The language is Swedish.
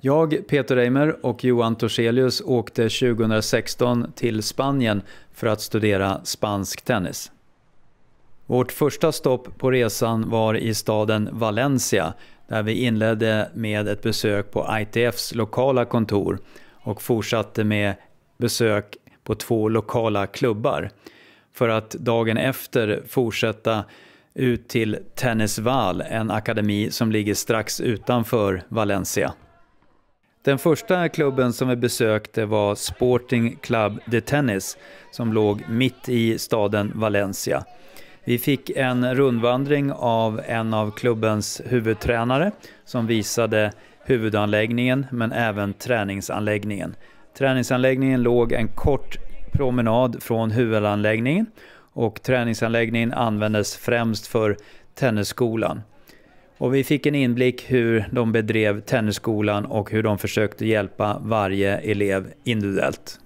Jag, Peter Reimer och Johan Torselius åkte 2016 till Spanien för att studera spansk tennis. Vårt första stopp på resan var i staden Valencia där vi inledde med ett besök på ITFs lokala kontor och fortsatte med besök på två lokala klubbar för att dagen efter fortsätta ut till Tennisval, en akademi som ligger strax utanför Valencia. Den första klubben som vi besökte var Sporting Club de Tennis som låg mitt i staden Valencia. Vi fick en rundvandring av en av klubbens huvudtränare som visade huvudanläggningen men även träningsanläggningen. Träningsanläggningen låg en kort promenad från huvudanläggningen och träningsanläggningen användes främst för tennisskolan. Och vi fick en inblick hur de bedrev tennisskolan och hur de försökte hjälpa varje elev individuellt.